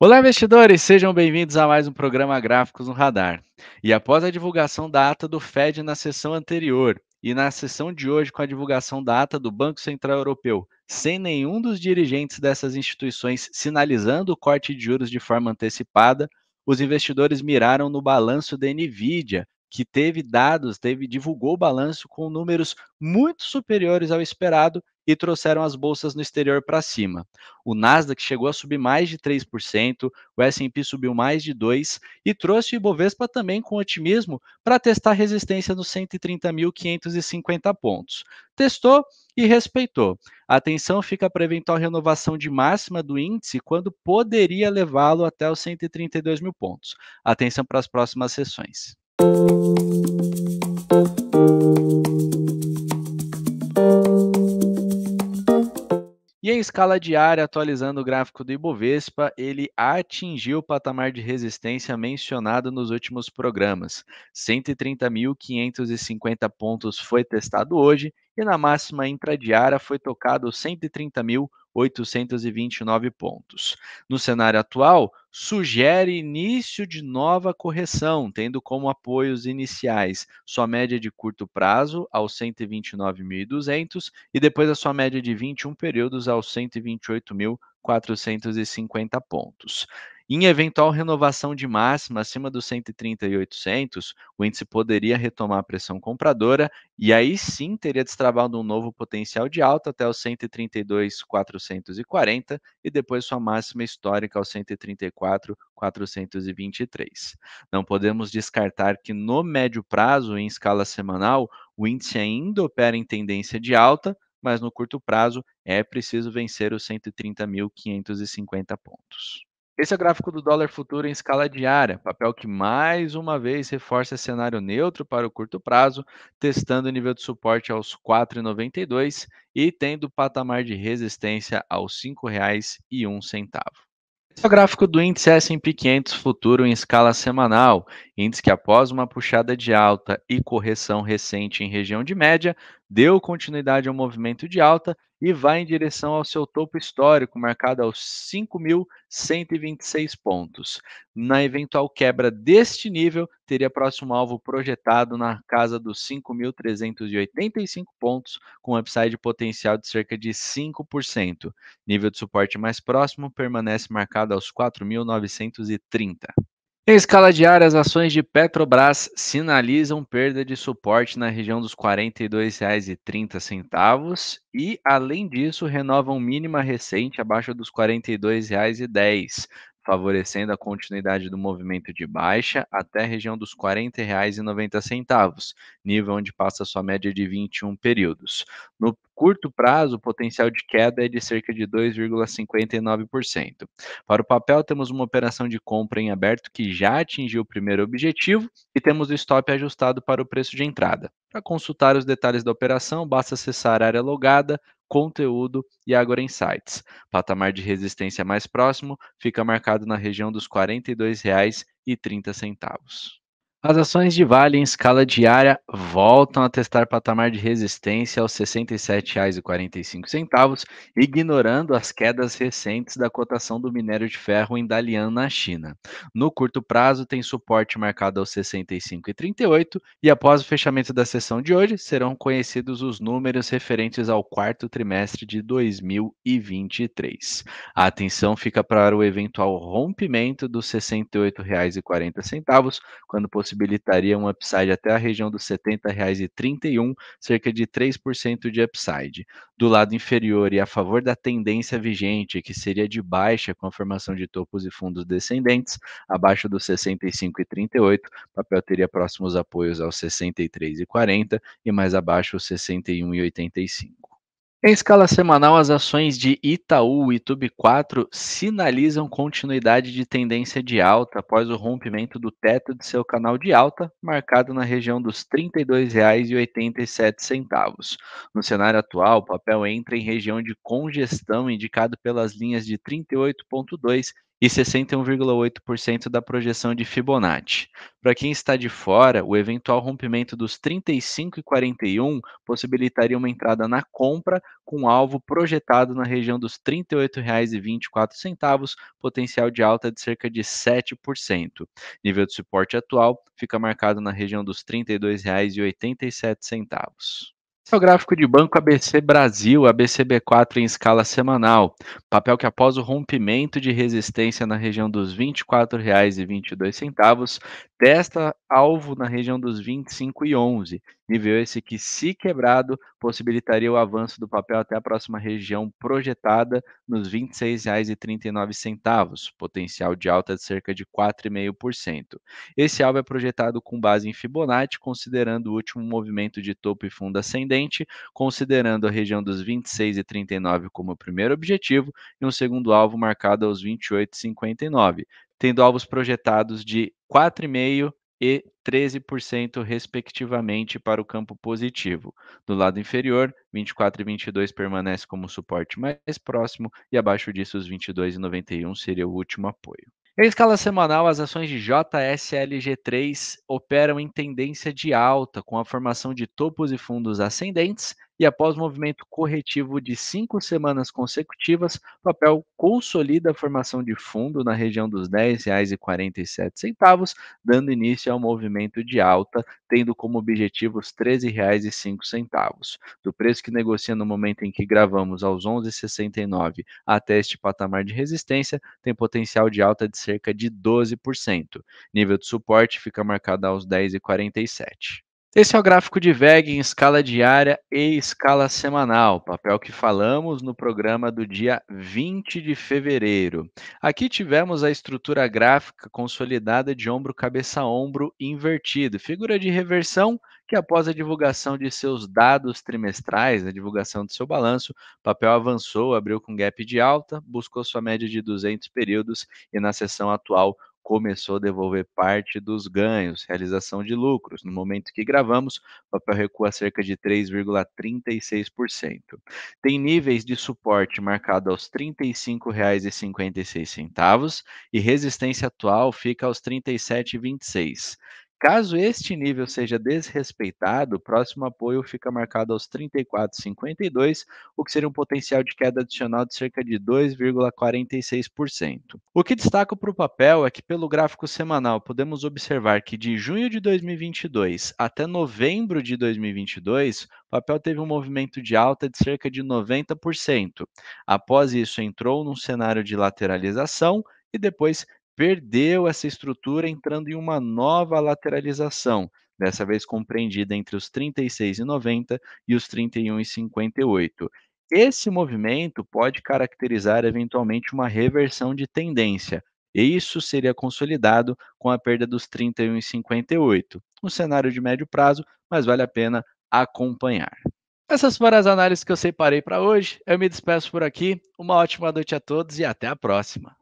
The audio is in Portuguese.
Olá, investidores! Sejam bem-vindos a mais um programa Gráficos no Radar. E após a divulgação da ata do Fed na sessão anterior e na sessão de hoje com a divulgação da ata do Banco Central Europeu, sem nenhum dos dirigentes dessas instituições sinalizando o corte de juros de forma antecipada, os investidores miraram no balanço da Nvidia, que teve dados, teve divulgou o balanço com números muito superiores ao esperado e trouxeram as bolsas no exterior para cima. O Nasdaq chegou a subir mais de 3%, o S&P subiu mais de 2% e trouxe o Ibovespa também com otimismo para testar resistência nos 130.550 pontos. Testou e respeitou. A atenção fica para eventual renovação de máxima do índice quando poderia levá-lo até os 132 mil pontos. Atenção para as próximas sessões. Na escala diária, atualizando o gráfico do Ibovespa, ele atingiu o patamar de resistência mencionado nos últimos programas. 130.550 pontos foi testado hoje e na máxima intradiária foi tocado 130.829 pontos. No cenário atual, sugere início de nova correção, tendo como apoios iniciais sua média de curto prazo aos 129.200 e depois a sua média de 21 períodos aos 128.450 pontos. Em eventual renovação de máxima acima dos 130 e o índice poderia retomar a pressão compradora e aí sim teria destravado um novo potencial de alta até os 132,440 e depois sua máxima histórica aos 134,423. Não podemos descartar que no médio prazo, em escala semanal, o índice ainda opera em tendência de alta, mas no curto prazo é preciso vencer os 130.550 pontos. Esse é o gráfico do dólar futuro em escala diária, papel que mais uma vez reforça cenário neutro para o curto prazo, testando o nível de suporte aos 4,92 e tendo patamar de resistência aos R$ 5,01. Esse é o gráfico do índice S&P 500 futuro em escala semanal, índice que após uma puxada de alta e correção recente em região de média, deu continuidade ao movimento de alta e vai em direção ao seu topo histórico, marcado aos 5.126 pontos. Na eventual quebra deste nível, teria próximo alvo projetado na casa dos 5.385 pontos, com upside potencial de cerca de 5%. Nível de suporte mais próximo permanece marcado aos 4.930. Em escala diária, as ações de Petrobras sinalizam perda de suporte na região dos R$ 42,30 e, além disso, renovam mínima recente abaixo dos R$ 42,10, favorecendo a continuidade do movimento de baixa até a região dos R$ 40,90, nível onde passa sua média de 21 períodos. No curto prazo, o potencial de queda é de cerca de 2,59%. Para o papel, temos uma operação de compra em aberto que já atingiu o primeiro objetivo e temos o stop ajustado para o preço de entrada. Para consultar os detalhes da operação, basta acessar a área logada, conteúdo e agora insights. Patamar de resistência mais próximo fica marcado na região dos R$ 42,30. As ações de Vale em escala diária voltam a testar patamar de resistência aos R$ 67,45, ignorando as quedas recentes da cotação do minério de ferro em Dalian, na China. No curto prazo, tem suporte marcado aos R$ 65,38 e após o fechamento da sessão de hoje, serão conhecidos os números referentes ao quarto trimestre de 2023. A atenção fica para o eventual rompimento dos R$ 68,40 quando possível possibilitaria um upside até a região dos R$ 70,31, cerca de 3% de upside. Do lado inferior e a favor da tendência vigente, que seria de baixa com a formação de topos e fundos descendentes, abaixo dos R$ 65,38, o papel teria próximos apoios aos R$ 63,40 e mais abaixo os R$ 61,85. Em escala semanal, as ações de Itaú e Tube 4 sinalizam continuidade de tendência de alta após o rompimento do teto de seu canal de alta, marcado na região dos R$ 32,87. No cenário atual, o papel entra em região de congestão indicado pelas linhas de 38,2 e 61,8% da projeção de Fibonacci. Para quem está de fora, o eventual rompimento dos 35 e 41 possibilitaria uma entrada na compra com alvo projetado na região dos R$ 38,24, potencial de alta de cerca de 7%. Nível de suporte atual fica marcado na região dos R$ 32,87 é o gráfico de banco ABC Brasil, ABCB4 em escala semanal, papel que após o rompimento de resistência na região dos R$ 24,22, desta alvo na região dos 25 e 11, nível esse que, se quebrado, possibilitaria o avanço do papel até a próxima região projetada nos R$ 26,39, potencial de alta de cerca de 4,5%. Esse alvo é projetado com base em Fibonacci, considerando o último movimento de topo e fundo ascendente, considerando a região dos 26,39 como o primeiro objetivo e um segundo alvo marcado aos 28,59 tendo alvos projetados de 4,5% e 13%, respectivamente, para o campo positivo. Do lado inferior, 24 e 22 permanece como suporte mais próximo, e abaixo disso, os 22 e 91 seria o último apoio. Em escala semanal, as ações de JSLG3 operam em tendência de alta, com a formação de topos e fundos ascendentes e após movimento corretivo de cinco semanas consecutivas, o papel consolida a formação de fundo na região dos R$ 10,47, dando início ao movimento de alta, tendo como objetivo os R$ 13,05. Do preço que negocia no momento em que gravamos aos 11,69 até este patamar de resistência, tem potencial de alta de cerca de 12%. Nível de suporte fica marcado aos 10,47. Esse é o gráfico de VEG em escala diária e escala semanal, papel que falamos no programa do dia 20 de fevereiro. Aqui tivemos a estrutura gráfica consolidada de ombro-cabeça-ombro invertido, figura de reversão que após a divulgação de seus dados trimestrais, a divulgação do seu balanço, o papel avançou, abriu com gap de alta, buscou sua média de 200 períodos e na sessão atual começou a devolver parte dos ganhos, realização de lucros. No momento que gravamos, o papel recua cerca de 3,36%. Tem níveis de suporte marcado aos R$ 35,56 e resistência atual fica aos R$ 37,26. Caso este nível seja desrespeitado, o próximo apoio fica marcado aos 34,52, o que seria um potencial de queda adicional de cerca de 2,46%. O que destaco para o papel é que, pelo gráfico semanal, podemos observar que de junho de 2022 até novembro de 2022, o papel teve um movimento de alta de cerca de 90%. Após isso, entrou num cenário de lateralização e depois perdeu essa estrutura entrando em uma nova lateralização, dessa vez compreendida entre os 36,90 e os 31,58. Esse movimento pode caracterizar eventualmente uma reversão de tendência, e isso seria consolidado com a perda dos 31,58. Um cenário de médio prazo, mas vale a pena acompanhar. Essas foram as análises que eu separei para hoje. Eu me despeço por aqui. Uma ótima noite a todos e até a próxima.